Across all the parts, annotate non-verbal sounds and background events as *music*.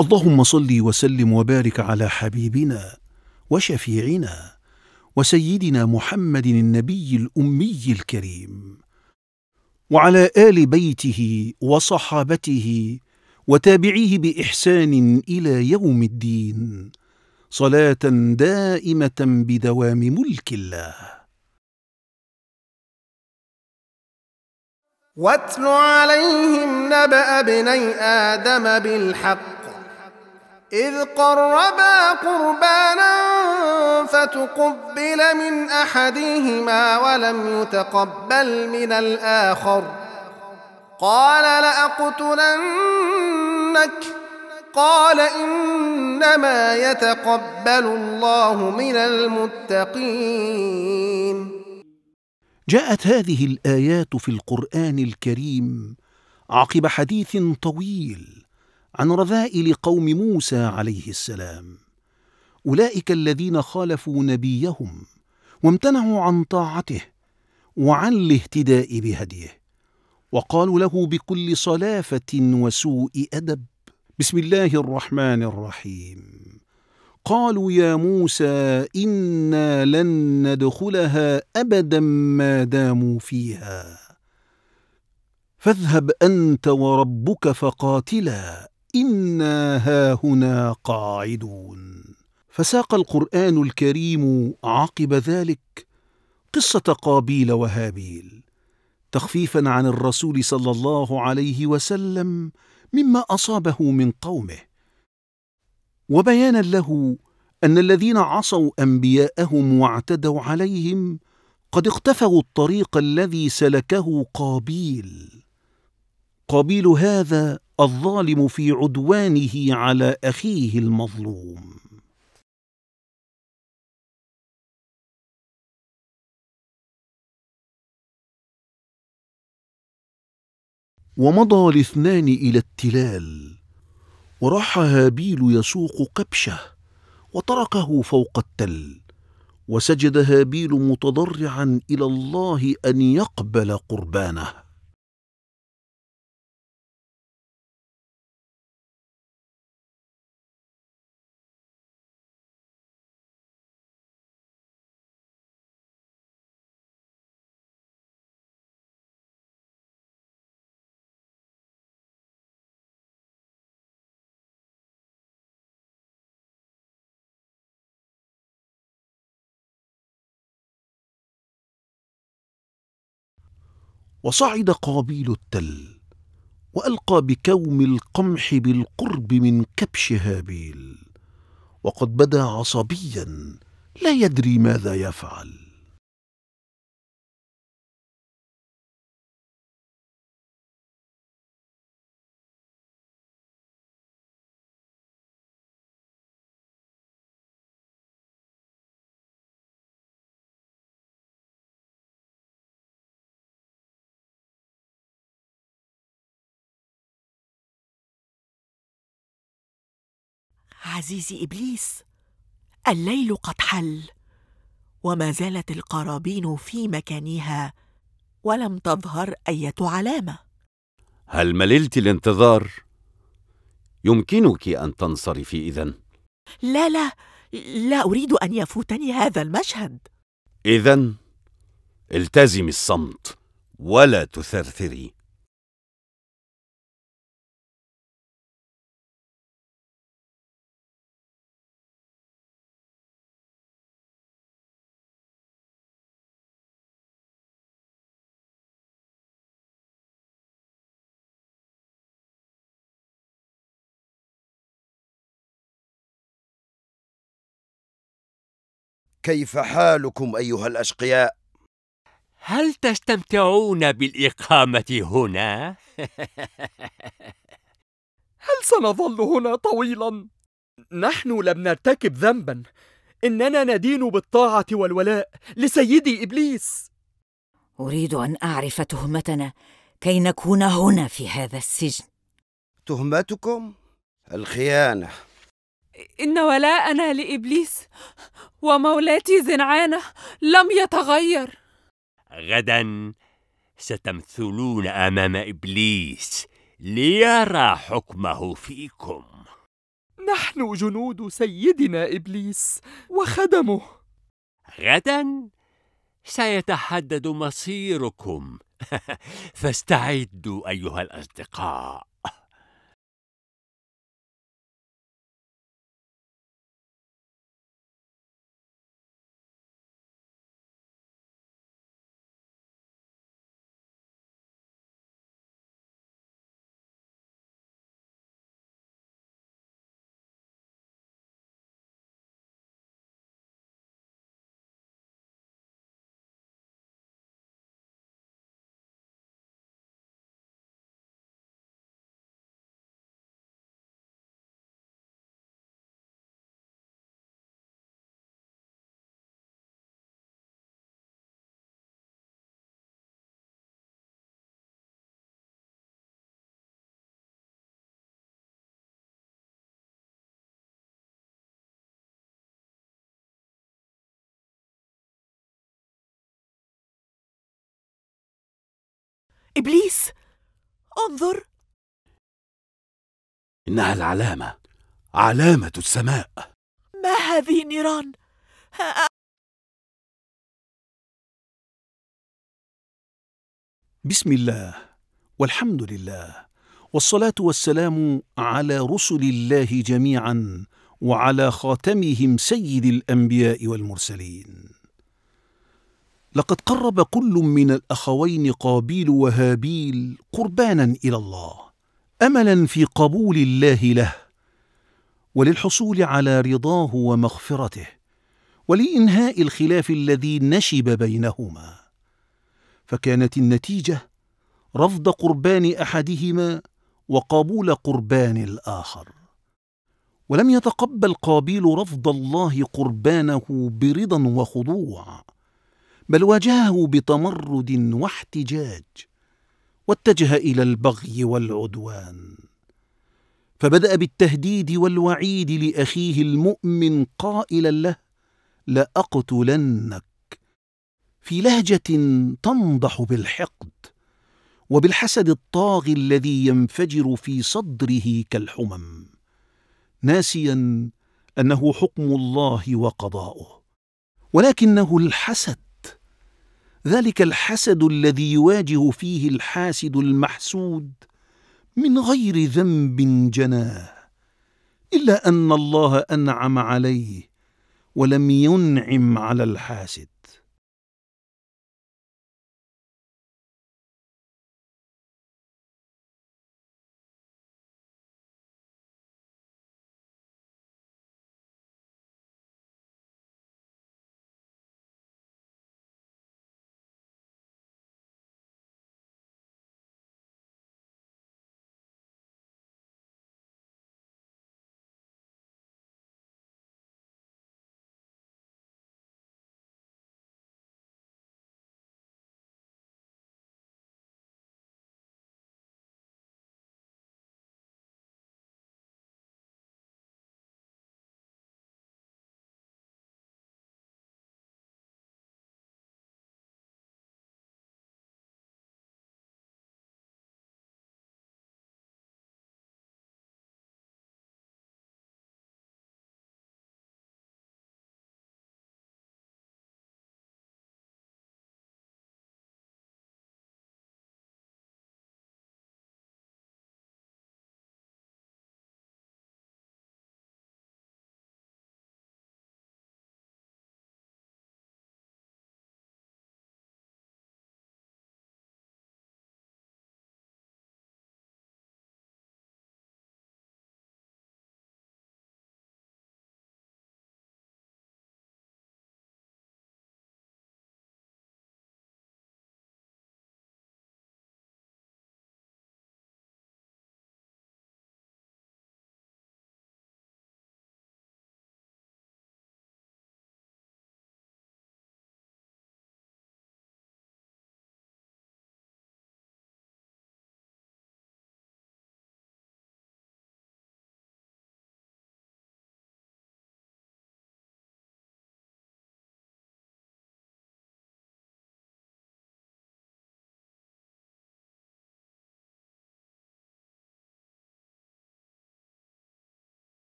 اللهم صل وسلم وبارك على حبيبنا وشفيعنا وسيدنا محمد النبي الامي الكريم وعلى ال بيته وصحابته وتابعيه باحسان الى يوم الدين صلاه دائمه بدوام ملك الله واتل عليهم نبا ابني ادم بالحق إذ قربا قربانا فتقبل من أحدهما ولم يتقبل من الآخر قال لأقتلنك قال إنما يتقبل الله من المتقين جاءت هذه الآيات في القرآن الكريم عقب حديث طويل عن رذائل قوم موسى عليه السلام اولئك الذين خالفوا نبيهم وامتنعوا عن طاعته وعن الاهتداء بهديه وقالوا له بكل صلافه وسوء ادب بسم الله الرحمن الرحيم قالوا يا موسى انا لن ندخلها ابدا ما داموا فيها فاذهب انت وربك فقاتلا إنا هاهنا قاعدون فساق القرآن الكريم عقب ذلك قصة قابيل وهابيل تخفيفا عن الرسول صلى الله عليه وسلم مما أصابه من قومه وبيانا له أن الذين عصوا أنبياءهم واعتدوا عليهم قد اقتفوا الطريق الذي سلكه قابيل قبيل هذا الظالم في عدوانه على اخيه المظلوم ومضى الاثنان الى التلال وراح هابيل يسوق قبشه وتركه فوق التل وسجد هابيل متضرعا الى الله ان يقبل قربانه وصعد قابيل التل والقى بكوم القمح بالقرب من كبش هابيل وقد بدا عصبيا لا يدري ماذا يفعل عزيزي ابليس الليل قد حل وما زالت القرابين في مكانها ولم تظهر ايه علامه هل مللت الانتظار يمكنك ان تنصرفي اذا لا لا لا اريد ان يفوتني هذا المشهد اذا التزمي الصمت ولا تثرثري كيف حالكم أيها الأشقياء؟ هل تستمتعون بالإقامة هنا؟ *laughs* هل سنظل هنا طويلا؟ نحن لم نرتكب ذنبا إننا ندين بالطاعة والولاء لسيدي إبليس أريد أن أعرف تهمتنا كي نكون هنا في هذا السجن تهمتكم؟ الخيانة إن ولاءنا لإبليس ومولاتي زنعانة لم يتغير غدا ستمثلون أمام إبليس ليرى حكمه فيكم نحن جنود سيدنا إبليس وخدمه غدا سيتحدد مصيركم *laughs* فاستعدوا أيها الأصدقاء إبليس انظر إنها العلامة علامة السماء ما هذه النيران؟ بسم الله والحمد لله والصلاة والسلام على رسل الله جميعا وعلى خاتمهم سيد الأنبياء والمرسلين لقد قرب كل من الاخوين قابيل وهابيل قربانا الى الله املا في قبول الله له وللحصول على رضاه ومغفرته ولانهاء الخلاف الذي نشب بينهما فكانت النتيجه رفض قربان احدهما وقبول قربان الاخر ولم يتقبل قابيل رفض الله قربانه برضا وخضوع بل واجهه بتمرد واحتجاج واتجه الى البغي والعدوان فبدا بالتهديد والوعيد لاخيه المؤمن قائلا له لاقتلنك في لهجه تنضح بالحقد وبالحسد الطاغي الذي ينفجر في صدره كالحمم ناسيا انه حكم الله وقضاؤه ولكنه الحسد ذلك الحسد الذي يواجه فيه الحاسد المحسود من غير ذنب جناه الا ان الله انعم عليه ولم ينعم على الحاسد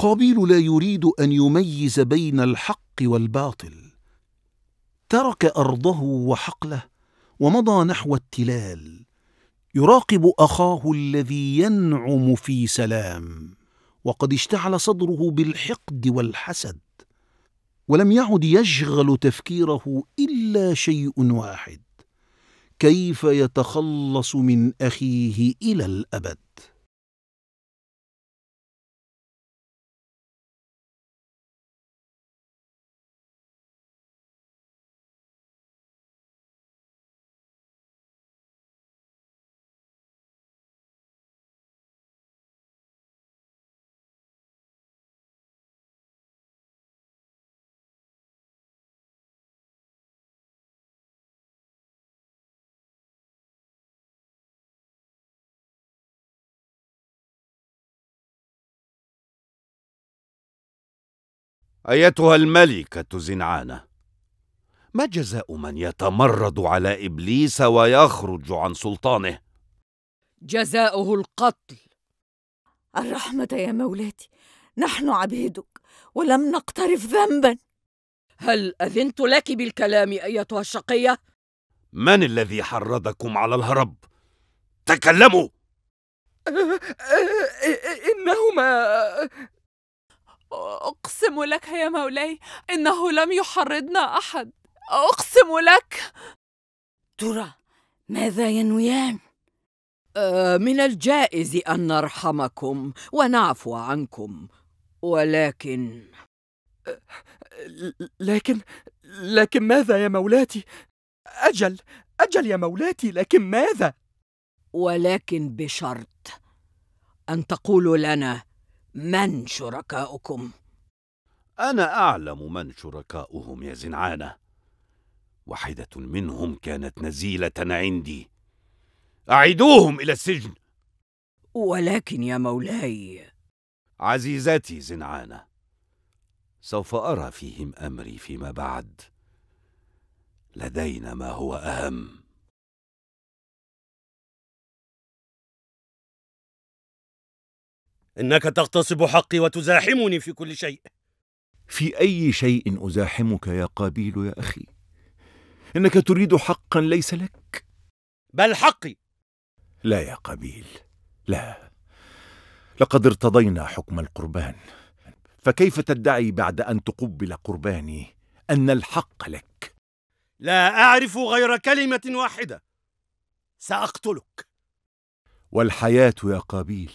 قابيل لا يريد ان يميز بين الحق والباطل ترك ارضه وحقله ومضى نحو التلال يراقب اخاه الذي ينعم في سلام وقد اشتعل صدره بالحقد والحسد ولم يعد يشغل تفكيره الا شيء واحد كيف يتخلص من اخيه الى الابد أيتها الملكة زنعانة ما جزاء من يتمرد على إبليس ويخرج عن سلطانه؟ جزاؤه القتل الرحمة يا مولاتي نحن عبيدك ولم نقترف ذنبا هل أذنت لك بالكلام أيتها الشقية؟ من الذي حرضكم على الهرب؟ تكلموا! إنهما أقسم لك يا مولاي إنه لم يحرضنا أحد أقسم لك ترى ماذا ينويان؟ آه من الجائز أن نرحمكم ونعفو عنكم ولكن لكن لكن ماذا يا مولاتي؟ أجل أجل يا مولاتي لكن ماذا؟ ولكن بشرط أن تقولوا لنا من شركاؤكم؟ أنا أعلم من شركاؤهم يا زنعانة واحدة منهم كانت نزيلة عندي أعيدوهم إلى السجن ولكن يا مولاي عزيزتي زنعانة سوف أرى فيهم أمري فيما بعد لدينا ما هو أهم إنك تغتصب حقي وتزاحمني في كل شيء في أي شيء أزاحمك يا قابيل يا أخي إنك تريد حقا ليس لك بل حقي لا يا قابيل لا لقد ارتضينا حكم القربان فكيف تدعي بعد أن تقبل قرباني أن الحق لك لا أعرف غير كلمة واحدة سأقتلك والحياة يا قابيل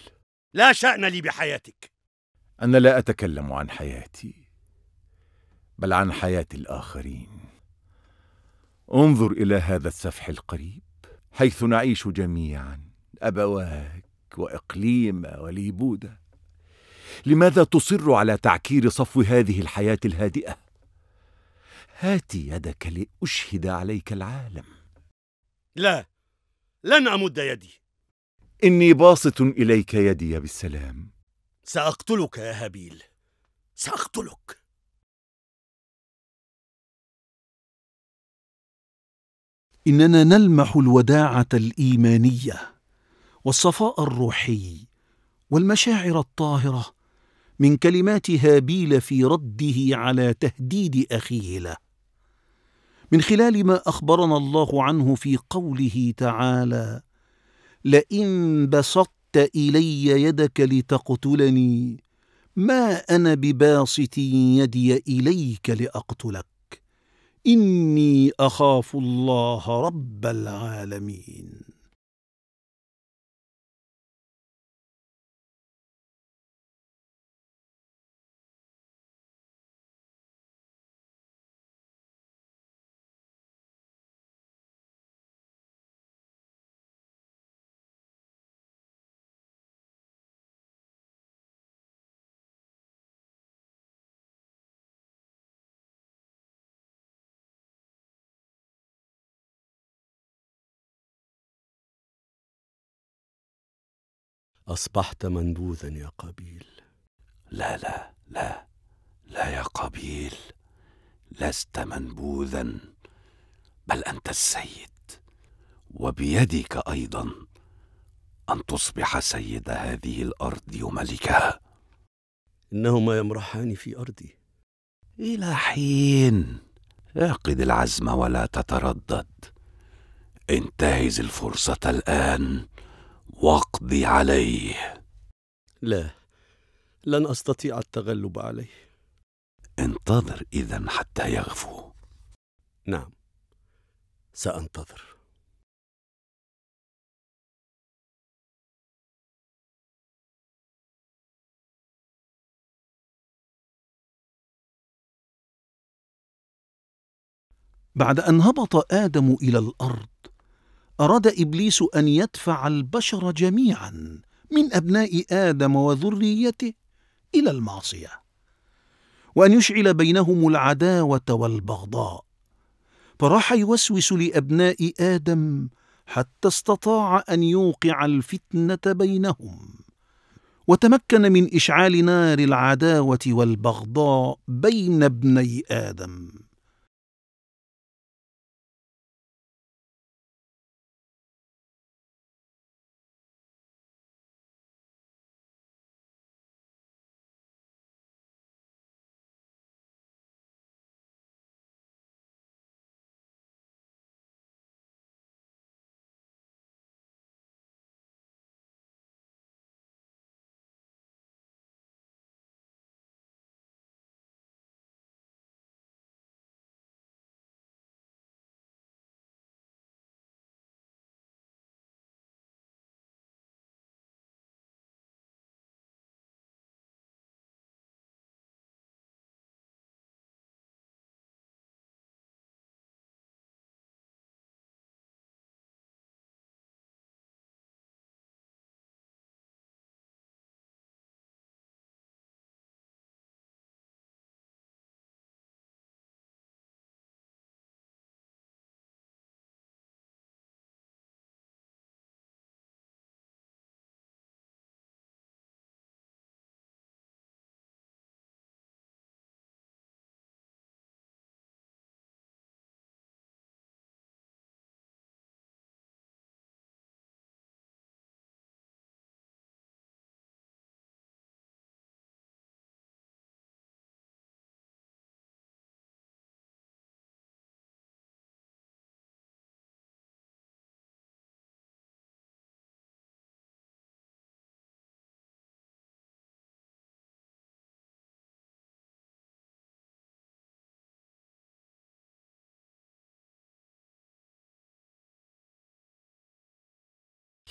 لا شأن لي بحياتك أنا لا أتكلم عن حياتي بل عن حياة الآخرين انظر إلى هذا السفح القريب حيث نعيش جميعا أبواك وإقليم وليبودة لماذا تصر على تعكير صفو هذه الحياة الهادئة؟ هات يدك لأشهد عليك العالم لا لن أمد يدي إني باسط إليك يدي بالسلام سأقتلك يا هابيل سأقتلك إننا نلمح الوداعة الإيمانية والصفاء الروحي والمشاعر الطاهرة من كلمات هابيل في رده على تهديد أخيه له من خلال ما أخبرنا الله عنه في قوله تعالى لئن بسطت الي يدك لتقتلني ما انا بباسط يدي اليك لاقتلك اني اخاف الله رب العالمين أصبحت منبوذا يا قبيل لا لا لا لا يا قبيل لست منبوذا بل أنت السيد وبيدك أيضا أن تصبح سيد هذه الأرض وملكها إنهما يمرحان في أرضي إلى حين اعقد العزم ولا تتردد انتهز الفرصة الآن واقض عليه لا لن أستطيع التغلب عليه انتظر إذا حتى يغفو نعم سأنتظر بعد أن هبط آدم إلى الأرض أراد إبليس أن يدفع البشر جميعا من أبناء آدم وذريته إلى المعصية وأن يشعل بينهم العداوة والبغضاء فراح يوسوس لأبناء آدم حتى استطاع أن يوقع الفتنة بينهم وتمكن من إشعال نار العداوة والبغضاء بين ابني آدم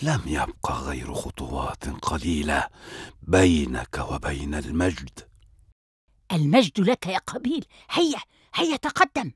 لم يبق غير خطوات قليله بينك وبين المجد المجد لك يا قبيل هيا هيا تقدم